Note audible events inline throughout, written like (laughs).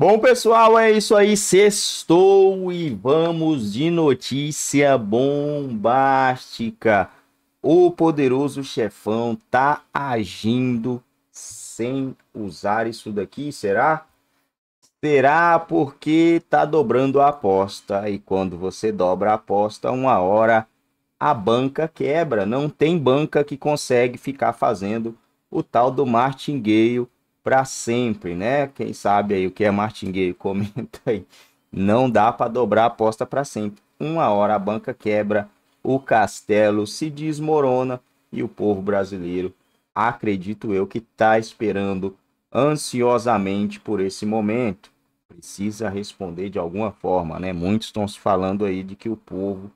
Bom, pessoal, é isso aí. Sextou e vamos de notícia bombástica. O poderoso chefão tá agindo sem usar isso daqui, será? Será porque tá dobrando a aposta e quando você dobra a aposta, uma hora a banca quebra. Não tem banca que consegue ficar fazendo o tal do martingale para sempre, né? Quem sabe aí o que é martingueiro comenta aí. Não dá para dobrar a aposta para sempre. Uma hora a banca quebra, o castelo se desmorona e o povo brasileiro, acredito eu, que está esperando ansiosamente por esse momento. Precisa responder de alguma forma, né? Muitos estão falando aí de que o povo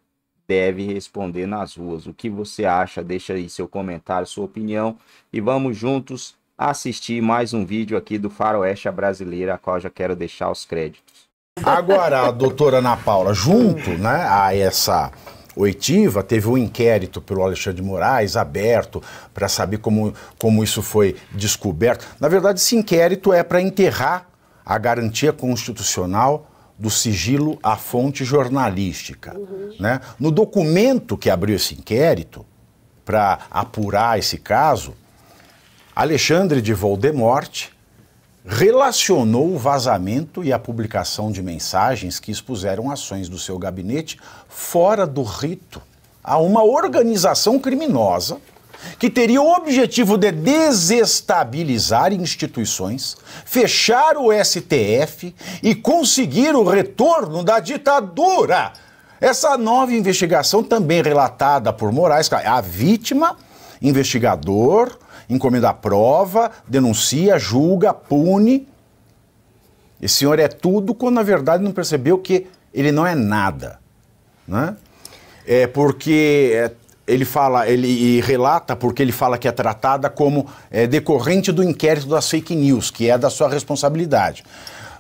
deve responder nas ruas. O que você acha? Deixa aí seu comentário, sua opinião e vamos juntos a assistir mais um vídeo aqui do Faroeste Brasileira, a qual já quero deixar os créditos. Agora, a doutora Ana Paula, junto né, a essa oitiva, teve um inquérito pelo Alexandre de Moraes aberto para saber como, como isso foi descoberto. Na verdade, esse inquérito é para enterrar a garantia constitucional do sigilo à fonte jornalística. Uhum. Né? No documento que abriu esse inquérito, para apurar esse caso, Alexandre de Voldemort relacionou o vazamento e a publicação de mensagens que expuseram ações do seu gabinete fora do rito a uma organização criminosa que teria o objetivo de desestabilizar instituições, fechar o STF e conseguir o retorno da ditadura. Essa nova investigação, também relatada por Moraes, a vítima, investigador, encomenda a prova, denuncia, julga, pune. Esse senhor é tudo quando na verdade não percebeu que ele não é nada, né? É porque é, ele fala, ele relata porque ele fala que é tratada como é, decorrente do inquérito das fake news, que é da sua responsabilidade.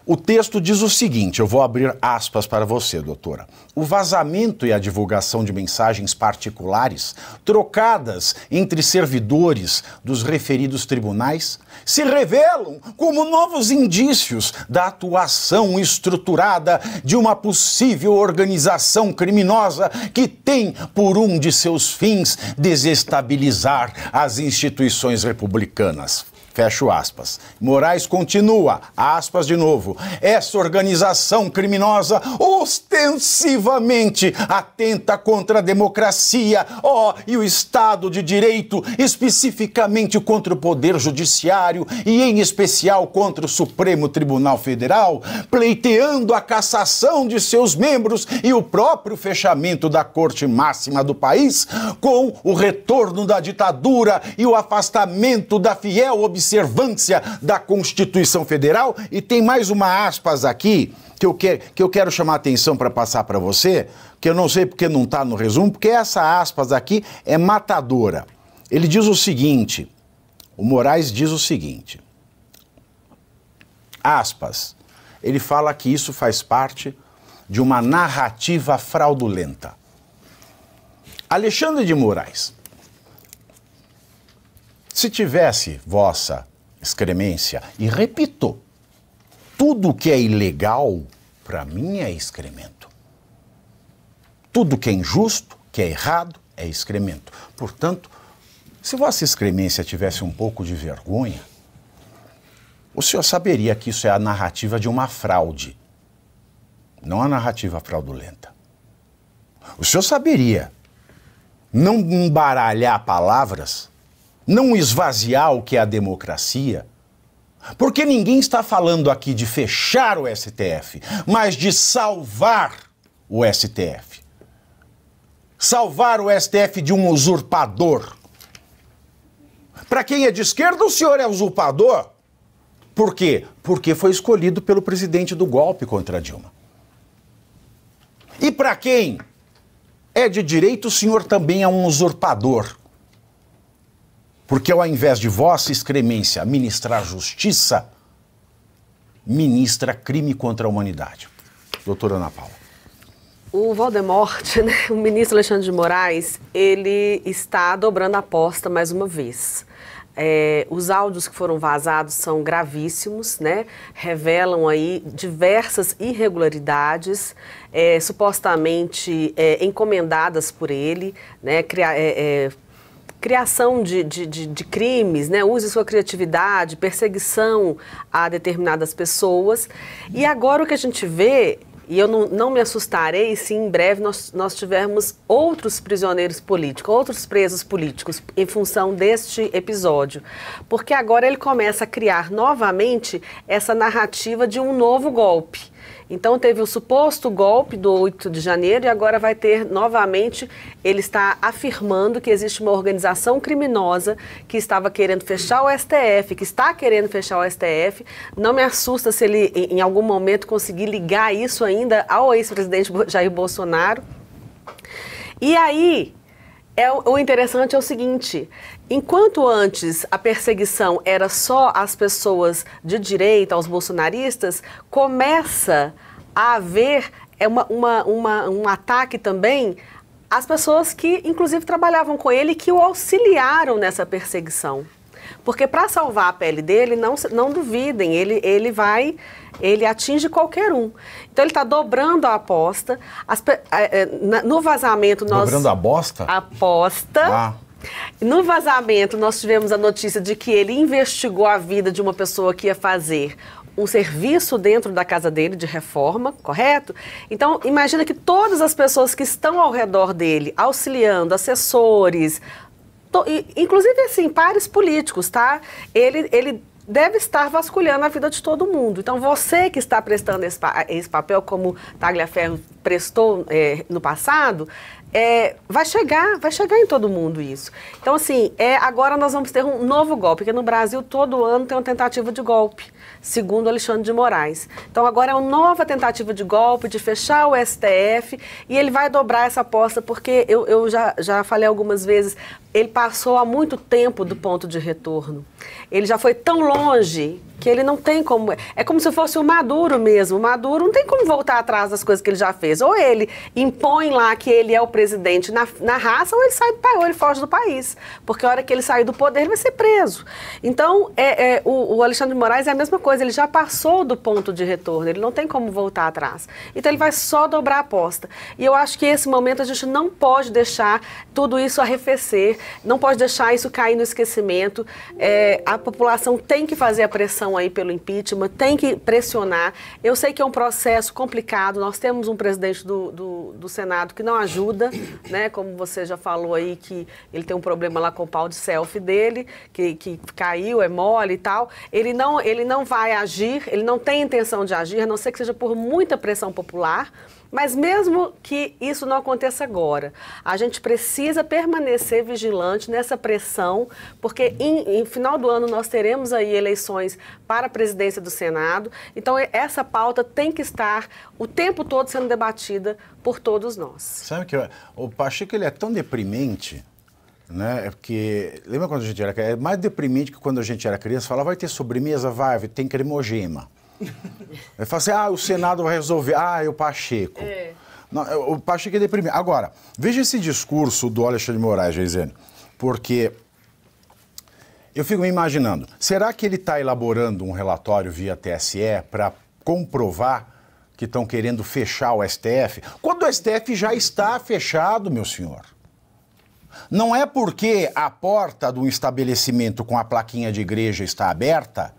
O texto diz o seguinte: eu vou abrir aspas para você, doutora. O vazamento e a divulgação de mensagens particulares trocadas entre servidores dos referidos tribunais se revelam como novos indícios da atuação estruturada de uma possível organização criminosa que tem por um de seus fins desestabilizar as instituições republicanas. Fecho aspas. Moraes continua, aspas de novo. Essa organização criminosa ostensivamente atenta contra a democracia, ó, oh, e o Estado de Direito, especificamente contra o Poder Judiciário e, em especial, contra o Supremo Tribunal Federal, pleiteando a cassação de seus membros e o próprio fechamento da Corte Máxima do país, com o retorno da ditadura e o afastamento da fiel observância observância da Constituição Federal. E tem mais uma aspas aqui que eu, que, que eu quero chamar a atenção para passar para você, que eu não sei porque não está no resumo, porque essa aspas aqui é matadora. Ele diz o seguinte: o Moraes diz o seguinte, aspas, ele fala que isso faz parte de uma narrativa fraudulenta. Alexandre de Moraes se tivesse, vossa excremência, e repito, tudo que é ilegal, para mim é excremento. Tudo que é injusto, que é errado, é excremento. Portanto, se vossa excremência tivesse um pouco de vergonha, o senhor saberia que isso é a narrativa de uma fraude, não a narrativa fraudulenta. O senhor saberia não embaralhar palavras não esvaziar o que é a democracia? Porque ninguém está falando aqui de fechar o STF, mas de salvar o STF. Salvar o STF de um usurpador. Para quem é de esquerda, o senhor é usurpador. Por quê? Porque foi escolhido pelo presidente do golpe contra Dilma. E para quem é de direito, o senhor também é um usurpador. Porque ao invés de vossa excremência ministrar justiça, ministra crime contra a humanidade. Doutora Ana Paula. O Voldemort, (laughs) né, o ministro Alexandre de Moraes, ele está dobrando a aposta mais uma vez. É, os áudios que foram vazados são gravíssimos, né? revelam aí diversas irregularidades é, supostamente é, encomendadas por ele, né? Criar, é, é, criação de, de, de, de, crimes, né? use sua criatividade, perseguição a determinadas pessoas. E agora o que a gente vê, e eu não, não me assustarei se em breve nós, nós tivermos outros prisioneiros políticos, outros presos políticos, em função deste episódio. Porque agora ele começa a criar novamente essa narrativa de um novo golpe. Então teve o suposto golpe do 8 de janeiro e agora vai ter novamente, ele está afirmando que existe uma organização criminosa que estava querendo fechar o STF, que está querendo fechar o STF. Não me assusta se ele em algum momento conseguir ligar isso ainda ao ex-presidente Jair Bolsonaro. E aí, é, o interessante é o seguinte: Enquanto antes a perseguição era só às pessoas de direita, aos bolsonaristas, começa a haver é uma, uma, uma, um ataque também às pessoas que, inclusive, trabalhavam com ele e que o auxiliaram nessa perseguição. Porque para salvar a pele dele, não, não duvidem, ele, ele vai, ele atinge qualquer um. Então ele está dobrando a aposta. As, eh, eh, no vazamento nós. Dobrando a bosta? aposta. Ah. No vazamento, nós tivemos a notícia de que ele investigou a vida de uma pessoa que ia fazer um serviço dentro da casa dele de reforma, correto? Então, imagina que todas as pessoas que estão ao redor dele, auxiliando, assessores, to, inclusive assim, pares políticos, tá? Ele, ele deve estar vasculhando a vida de todo mundo. Então, você que está prestando esse, pa esse papel, como Tagliaferro prestou é, no passado, é, vai chegar, vai chegar em todo mundo isso. Então, assim, é, agora nós vamos ter um novo golpe, porque no Brasil todo ano tem uma tentativa de golpe, segundo Alexandre de Moraes. Então, agora é uma nova tentativa de golpe, de fechar o STF, e ele vai dobrar essa aposta, porque eu, eu já, já falei algumas vezes, ele passou há muito tempo do ponto de retorno. Ele já foi tão longe que ele não tem como. É como se fosse o Maduro mesmo. O Maduro não tem como voltar atrás das coisas que ele já fez. Ou ele impõe lá que ele é o presidente na, na raça, ou ele sai do país, ou ele foge do país. Porque a hora que ele sair do poder, ele vai ser preso. Então, é, é o, o, Alexandre de Moraes é a mesma coisa, ele já passou do ponto de retorno, ele não tem como voltar atrás. Então, ele vai só dobrar a aposta. E eu acho que esse momento a gente não pode deixar tudo isso arrefecer, não pode deixar isso cair no esquecimento. É, a população tem que fazer a pressão pressão aí pelo impeachment, tem que pressionar. Eu sei que é um processo complicado, nós temos um presidente do, do, do Senado que não ajuda, né? Como você já falou aí, que ele tem um problema lá com o pau de selfie dele, que, que caiu, é mole e tal. Ele não, ele não vai agir, ele não tem intenção de agir, a não ser que seja por muita pressão popular. Mas mesmo que isso não aconteça agora, a gente precisa permanecer vigilante nessa pressão, porque em, em final do ano nós teremos aí eleições para a presidência do Senado. Então essa pauta tem que estar o tempo todo sendo debatida por todos nós. Sabe que o Pacheco ele é tão deprimente, né? É porque lembra quando a gente era criança? é mais deprimente que quando a gente era criança, falava vai ter sobremesa, vai, tem cremogema. (laughs) Ele fala assim, ah, o Senado vai resolver. Ah, é o Pacheco. É. Não, é, o Pacheco é deprimido. Agora, veja esse discurso do Alexandre de Moraes, Geisene, porque eu fico me imaginando, será que ele está elaborando um relatório via TSE para comprovar que estão querendo fechar o STF? Quando o STF já está fechado, meu senhor. Não é porque a porta do estabelecimento com a plaquinha de igreja está aberta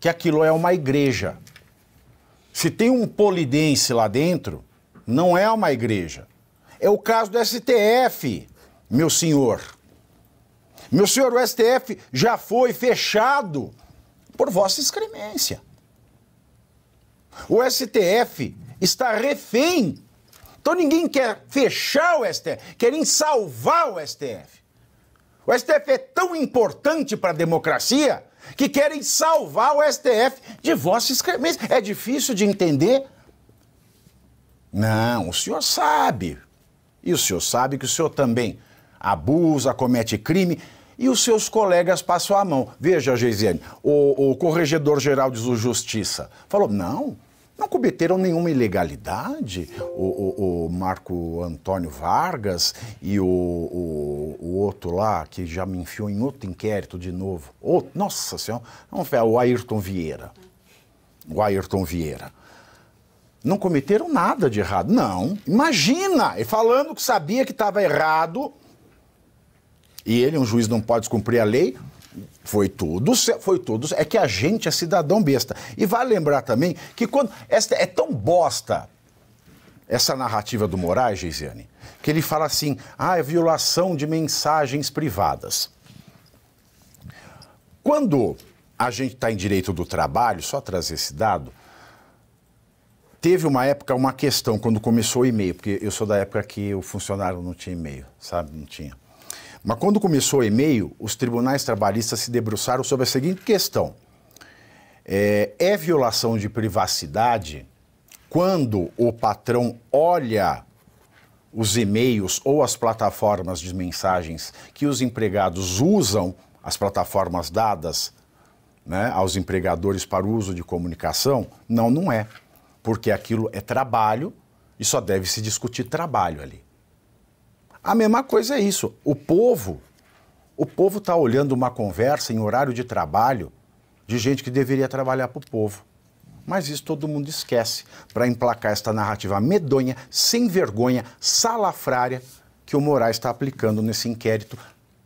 que aquilo é uma igreja. Se tem um polidense lá dentro, não é uma igreja. É o caso do STF, meu senhor. Meu senhor, o STF já foi fechado por vossa excremência. O STF está refém. Então ninguém quer fechar o STF, querem salvar o STF. O STF é tão importante para a democracia que querem salvar o STF de vossa escravidão É difícil de entender? Não, o senhor sabe. E o senhor sabe que o senhor também abusa, comete crime e os seus colegas passam a mão. Veja, Geisiane, o, o Corregedor-Geral de Justiça falou: não, não cometeram nenhuma ilegalidade, o, o, o Marco Antônio Vargas e o, o, outro lá, que já me enfiou em outro inquérito de novo, nossa senhora, vamos ver o Ayrton Vieira, o Ayrton Vieira. Não cometeram nada de errado, não. Imagina, e falando que sabia que estava errado, e ele, um juiz, não pode cumprir a lei, foi tudo, foi tudo. É que a gente é cidadão besta. E vale lembrar também que quando. essa é tão bosta essa narrativa do Moraes, Geisiane, que ele fala assim: ah, é violação de mensagens privadas. Quando a gente está em direito do trabalho, só trazer esse dado, teve uma época, uma questão, quando começou o e-mail, porque eu sou da época que o funcionário não tinha e-mail, sabe? Não tinha. Mas quando começou o e-mail, os tribunais trabalhistas se debruçaram sobre a seguinte questão: é, é violação de privacidade quando o patrão olha os e-mails ou as plataformas de mensagens que os empregados usam, as plataformas dadas né, aos empregadores para uso de comunicação? Não, não é. Porque aquilo é trabalho e só deve se discutir trabalho ali. A mesma coisa é isso. O povo, o povo está olhando uma conversa em horário de trabalho de gente que deveria trabalhar para o povo. Mas isso todo mundo esquece para emplacar esta narrativa medonha, sem vergonha, salafrária que o Moraes está aplicando nesse inquérito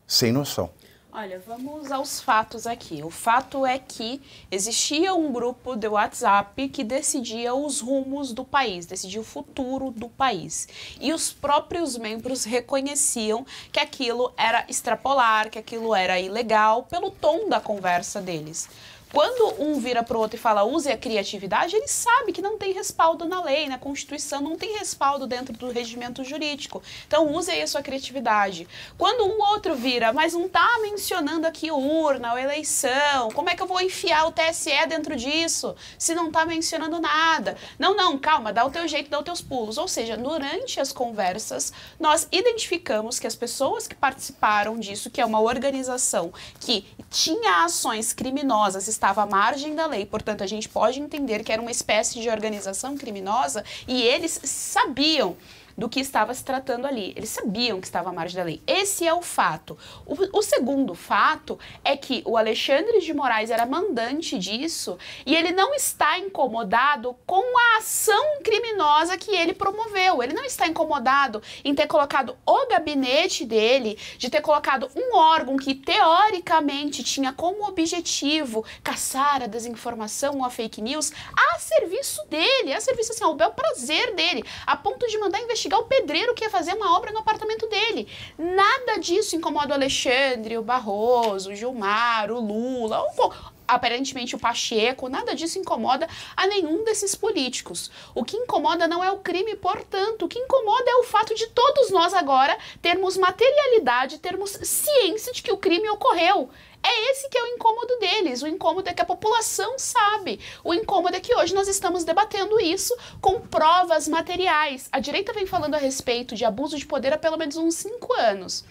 sem noção. Olha, vamos aos fatos aqui. O fato é que existia um grupo de WhatsApp que decidia os rumos do país, decidia o futuro do país. E os próprios membros reconheciam que aquilo era extrapolar, que aquilo era ilegal, pelo tom da conversa deles quando um vira para o outro e fala use a criatividade, ele sabe que não tem respaldo na lei, na Constituição, não tem respaldo dentro do regimento jurídico. Então use aí a sua criatividade. Quando um outro vira, mas não está mencionando aqui urna ou eleição, como é que eu vou enfiar o TSE dentro disso se não está mencionando nada? Não, não, calma, dá o teu jeito, dá os teus pulos. Ou seja, durante as conversas, nós identificamos que as pessoas que participaram disso, que é uma organização que tinha ações criminosas, estava à margem da lei. Portanto, a gente pode entender que era uma espécie de organização criminosa e eles sabiam do que estava se tratando ali. Eles sabiam que estava à margem da lei. Esse é o fato. O, o segundo fato é que o Alexandre de Moraes era mandante disso e ele não está incomodado com a ação criminosa que ele promoveu. Ele não está incomodado em ter colocado o gabinete dele, de ter colocado um órgão que teoricamente tinha como objetivo caçar a desinformação ou a fake news a serviço dele, a serviço assim, ao bel prazer dele, a ponto de mandar investigar investigar o pedreiro que ia fazer uma obra no apartamento dele. Nada disso incomoda o Alexandre, o Barroso, o Gilmar, o Lula, aparentemente o Pacheco, nada disso incomoda a nenhum desses políticos. O que incomoda não é o crime, portanto, o que incomoda é o fato de todos nós agora termos materialidade, termos ciência de que o crime ocorreu. É esse que é o incômodo deles. O incômodo é que a população sabe. O incômodo é que hoje nós estamos debatendo isso com provas materiais. A direita vem falando a respeito de abuso de poder há pelo menos uns cinco anos.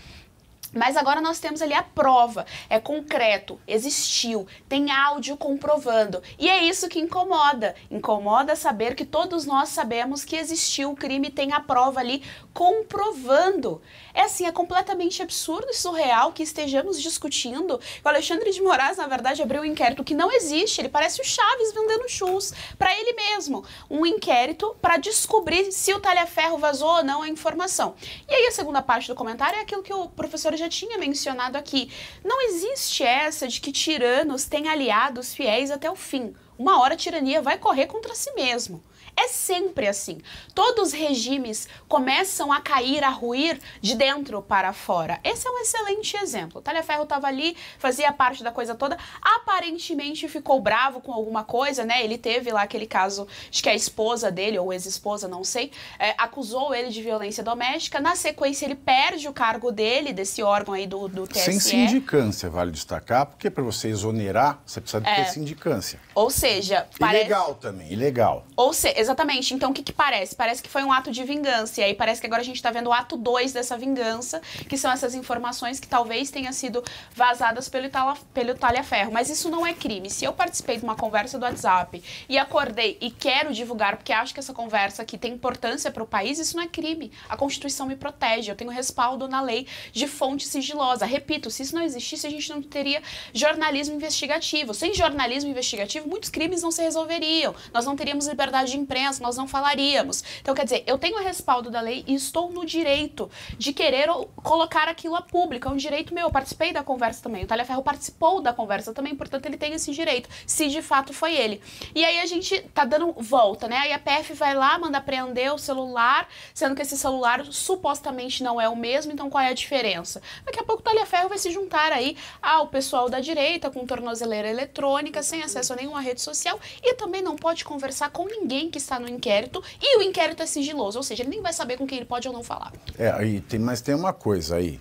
Mas agora nós temos ali a prova, é concreto, existiu, tem áudio comprovando. E é isso que incomoda. Incomoda saber que todos nós sabemos que existiu o crime, tem a prova ali comprovando. É assim, é completamente absurdo e surreal que estejamos discutindo. O Alexandre de Moraes, na verdade, abriu um inquérito que não existe, ele parece o Chaves vendendo chus para ele mesmo. Um inquérito para descobrir se o Talhaferro vazou ou não a informação. E aí a segunda parte do comentário é aquilo que o professor já tinha mencionado aqui. Não existe essa de que tiranos têm aliados fiéis até o fim. Uma hora a tirania vai correr contra si mesmo. É sempre assim. Todos os regimes começam a cair, a ruir de dentro para fora. Esse é um excelente exemplo. Ferro estava ali, fazia parte da coisa toda, aparentemente ficou bravo com alguma coisa, né? Ele teve lá aquele caso de que a esposa dele, ou ex-esposa, não sei, é, acusou ele de violência doméstica. Na sequência, ele perde o cargo dele, desse órgão aí do, do TSE. Sem sindicância, vale destacar, porque para você exonerar, você precisa é. ter sindicância. Ou seja, parece... Ilegal também, ilegal. Ou seja, Exatamente. Então o que, que parece? Parece que foi um ato de vingança. E aí parece que agora a gente está vendo o ato 2 dessa vingança, que são essas informações que talvez tenham sido vazadas pelo, Itala, pelo Talhaferro. Mas isso não é crime. Se eu participei de uma conversa do WhatsApp e acordei e quero divulgar porque acho que essa conversa aqui tem importância para o país, isso não é crime. A Constituição me protege. Eu tenho respaldo na lei de fonte sigilosa. Repito, se isso não existisse, a gente não teria jornalismo investigativo. Sem jornalismo investigativo, muitos crimes não se resolveriam. Nós não teríamos liberdade de imprensa imprensa, nós não falaríamos. Então, quer dizer, eu tenho o respaldo da lei e estou no direito de querer colocar aquilo a público. É um direito meu, eu participei da conversa também. O Taliaferro participou da conversa também, portanto, ele tem esse direito, se de fato foi ele. E aí a gente tá dando volta, né? Aí a PF vai lá, manda apreender o celular, sendo que esse celular supostamente não é o mesmo, então qual é a diferença? Daqui a pouco o Taliaferro vai se juntar aí ao pessoal da direita com tornozeleira eletrônica, sem acesso a nenhuma rede social e também não pode conversar com ninguém que está no inquérito e o inquérito é sigiloso, ou seja, ele nem vai saber com quem ele pode ou não falar. É, aí tem, mas tem uma coisa aí.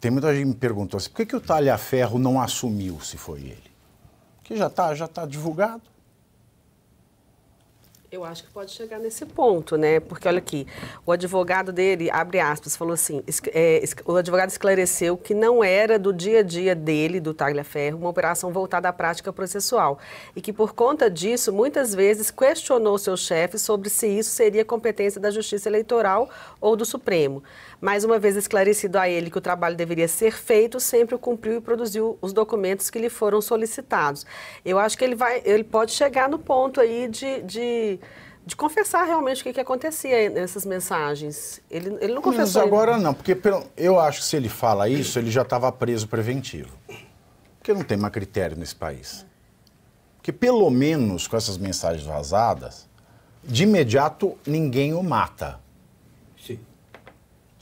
Tem muita gente que me perguntou assim, por que, que o Talhaferro não assumiu se foi ele? Porque já está já tá divulgado. Eu acho que pode chegar nesse ponto, né? Porque olha aqui, o advogado dele, abre aspas, falou assim: é, o advogado esclareceu que não era do dia a dia dele, do Tagliaferro, uma operação voltada à prática processual. E que por conta disso, muitas vezes questionou seu chefe sobre se isso seria competência da Justiça Eleitoral ou do Supremo. Mais uma vez esclarecido a ele que o trabalho deveria ser feito, sempre o cumpriu e produziu os documentos que lhe foram solicitados. Eu acho que ele, vai, ele pode chegar no ponto aí de, de de confessar realmente o que, que acontecia nessas mensagens. Ele, ele não confessou. Mas agora ele... não, porque eu acho que se ele fala isso, ele já estava preso preventivo. Porque não tem mais critério nesse país. Porque pelo menos com essas mensagens vazadas, de imediato ninguém o mata. Sim.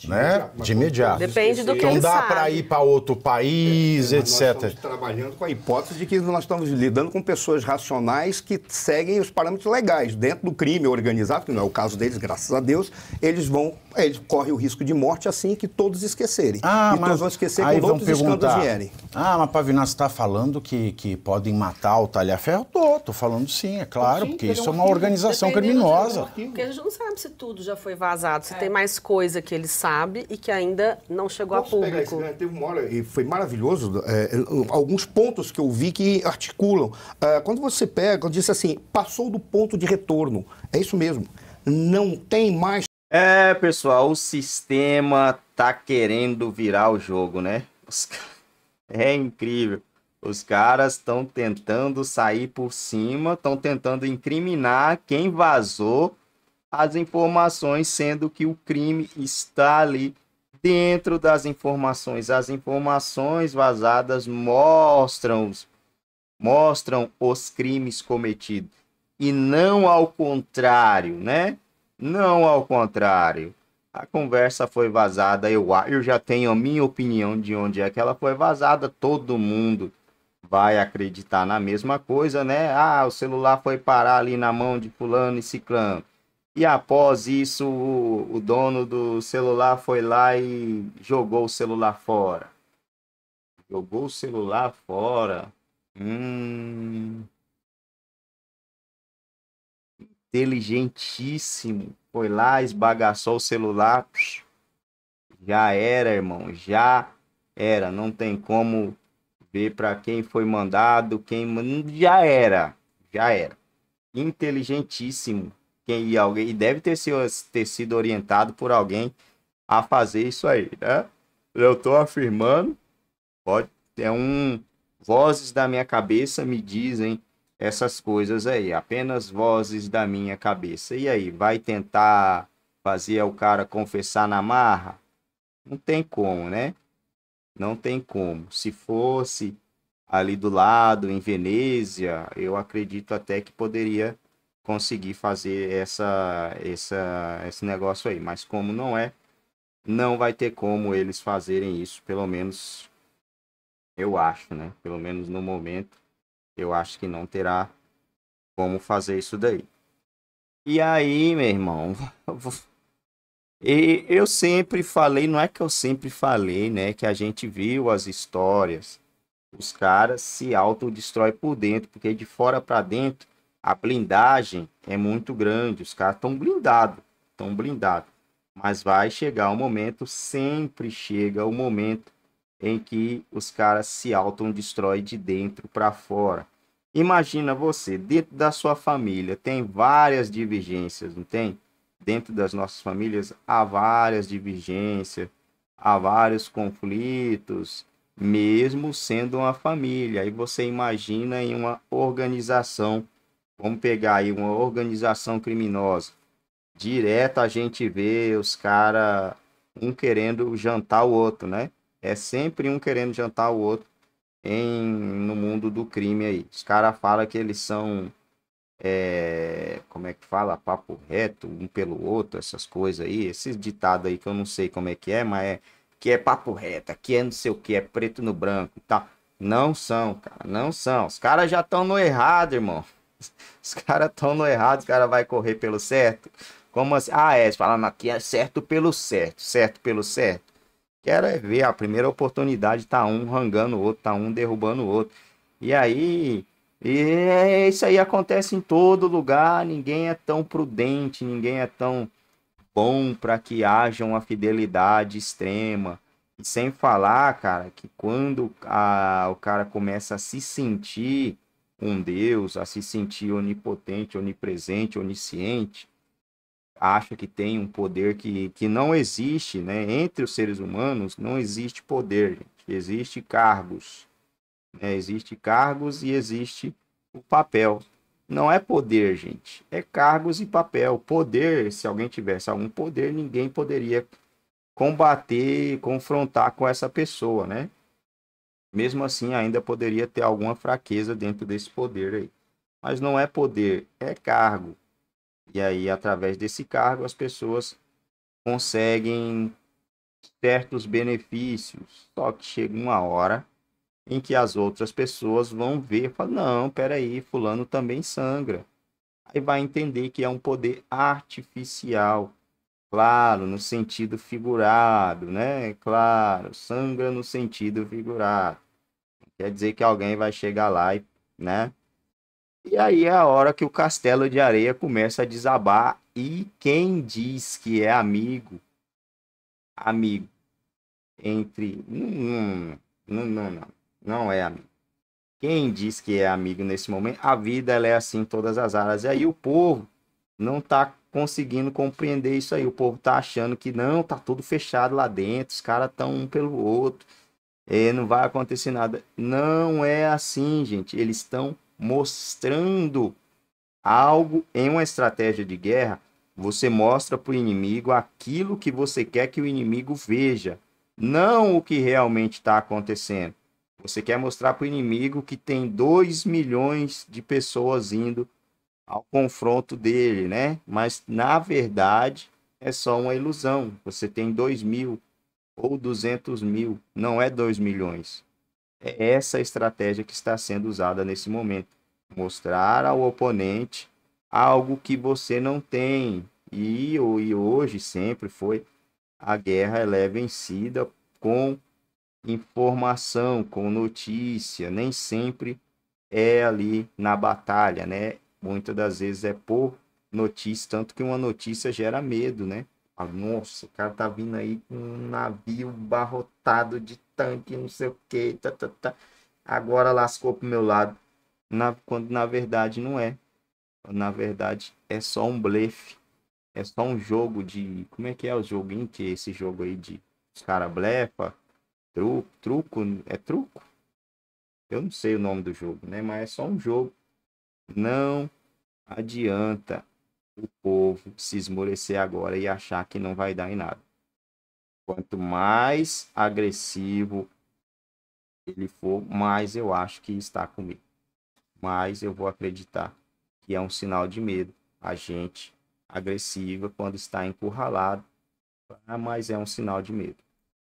De né? De imediato. Depende do então que Não dá para ir para outro país, é, etc. trabalhando com a hipótese de que nós estamos lidando com pessoas racionais que seguem os parâmetros legais. Dentro do crime organizado, que não é o caso deles, graças a Deus, eles vão, eles correm o risco de morte assim que todos esquecerem. Ah, e mas todos vão esquecer quando vão perguntar, vierem. Ah, mas Pavinato está falando que, que podem matar o Talhaferro? Estou, estou falando sim, é claro, sim, porque isso é uma organização criminosa. De, porque a gente não sabe se tudo já foi vazado, se é. tem mais coisa que eles sabem sabe e que ainda não chegou Posso a público. Pegar esse, né? Teve uma hora, e foi maravilhoso, é, alguns pontos que eu vi que articulam. É, quando você pega, quando disse assim, passou do ponto de retorno. É isso mesmo. Não tem mais. É, pessoal, o sistema tá querendo virar o jogo, né? (laughs) É incrível. Os caras estão tentando sair por cima, estão tentando incriminar quem vazou as informações, sendo que o crime está ali dentro das informações. As informações vazadas mostram os, mostram os crimes cometidos e não ao contrário, né? Não ao contrário. A conversa foi vazada, eu, eu já tenho a minha opinião de onde é que ela foi vazada, todo mundo vai acreditar na mesma coisa, né? Ah, o celular foi parar ali na mão de fulano e ciclano. E após isso, o, dono do celular foi lá e jogou o celular fora. Jogou o celular fora. Hum. Inteligentíssimo. Foi lá, esbagaçou o celular. Já era, irmão. Já era. Não tem como ver para quem foi mandado, quem já era, já era. Inteligentíssimo e alguém e deve ter sido, ter sido orientado por alguém a fazer isso aí, né? Eu estou afirmando, pode é um vozes da minha cabeça me dizem essas coisas aí, apenas vozes da minha cabeça. E aí, vai tentar fazer o cara confessar na marra? Não tem como, né? Não tem como. Se fosse ali do lado, em Veneza, eu acredito até que poderia conseguir fazer essa, essa, esse negócio aí. Mas como não é, não vai ter como eles fazerem isso, pelo menos eu acho, né? Pelo menos no momento, eu acho que não terá como fazer isso daí. E aí, meu irmão, (laughs) e eu sempre falei, não é que eu sempre falei, né? Que a gente viu as histórias, os caras se autodestrói por dentro, porque de fora para dentro a blindagem é muito grande, os caras estão blindados, estão blindados. Mas vai chegar o um momento, sempre chega o um momento em que os caras se autodestroem de dentro para fora. Imagina você, dentro da sua família, tem várias divergências, não tem? Dentro das nossas famílias há várias divergências, há vários conflitos, mesmo sendo uma família. E você imagina em uma organização vamos pegar aí uma organização criminosa, direto a gente vê os caras, um querendo jantar o outro, né? É sempre um querendo jantar o outro em, no mundo do crime aí. Os caras falam que eles são, é, como é que fala? Papo reto, um pelo outro, essas coisas aí. Esse ditado aí que eu não sei como é que é, mas é que é papo reto, que é não sei o que, é preto no branco e tá? tal. Não são, cara, não são. Os caras já estão no errado, irmão. (laughs) Os caras estão no errado, os caras vão correr pelo certo. Como assim? Ah, é, falando aqui é certo pelo certo, certo pelo certo. Quero é ver a primeira oportunidade, tá um rangando o outro, tá um derrubando o outro. E aí, e é isso aí acontece em todo lugar, ninguém é tão prudente, ninguém é tão bom para que haja uma fidelidade extrema. E sem falar, cara, que quando a, o cara começa a se sentir um Deus, a se sentir onipotente, onipresente, onisciente, acha que tem um poder que, que não existe, né? Entre os seres humanos não existe poder, gente. existe cargos, né? existe cargos e existe o papel. Não é poder, gente, é cargos e papel. Poder, se alguém tivesse algum poder, ninguém poderia combater, confrontar com essa pessoa, né? Mesmo assim, ainda poderia ter alguma fraqueza dentro desse poder aí. Mas não é poder, é cargo. E aí, através desse cargo, as pessoas conseguem certos benefícios. Só que chega uma hora em que as outras pessoas vão ver, falam, não, peraí, fulano também sangra. Aí vai entender que é um poder artificial Claro, no sentido figurado, né? Claro, sangra no sentido figurado. Quer dizer que alguém vai chegar lá e, né? E aí é a hora que o castelo de areia começa a desabar e quem diz que é amigo, amigo, entre. Não, hum, hum, hum, não, não, não, é amigo. Quem diz que é amigo nesse momento, a vida ela é assim em todas as áreas. E aí o povo não está conseguindo compreender isso aí. O povo tá achando que não, tá tudo fechado lá dentro, os caras estão um pelo outro, é, não vai acontecer nada. Não é assim, gente. Eles estão mostrando algo em uma estratégia de guerra. Você mostra para o inimigo aquilo que você quer que o inimigo veja, não o que realmente está acontecendo. Você quer mostrar para o inimigo que tem 2 milhões de pessoas indo ao confronto dele, né? Mas na verdade é só uma ilusão. Você tem 2 mil ou 200 mil, não é 2 milhões. É essa estratégia que está sendo usada nesse momento. Mostrar ao oponente algo que você não tem. E, e hoje sempre foi a guerra é vencida com informação, com notícia, nem sempre é ali na batalha, né? Muitas das vezes é por notícia, tanto que uma notícia gera medo, né? Fala, nossa, o cara tá vindo aí com um navio barrotado de tanque, não sei o que, tá, tá, tá. agora lascou pro meu lado. Na, quando na verdade não é. Na verdade é só um blefe. É só um jogo de. Como é que é o joguinho que é esse jogo aí de cara blefa? Truco, truco, é truco? Eu não sei o nome do jogo, né? Mas é só um jogo não adianta o povo se esmorecer agora e achar que não vai dar em nada. Quanto mais agressivo ele for, mais eu acho que está comigo. Mais eu vou acreditar que é um sinal de medo. A gente agressiva quando está encurralado, mas é um sinal de medo.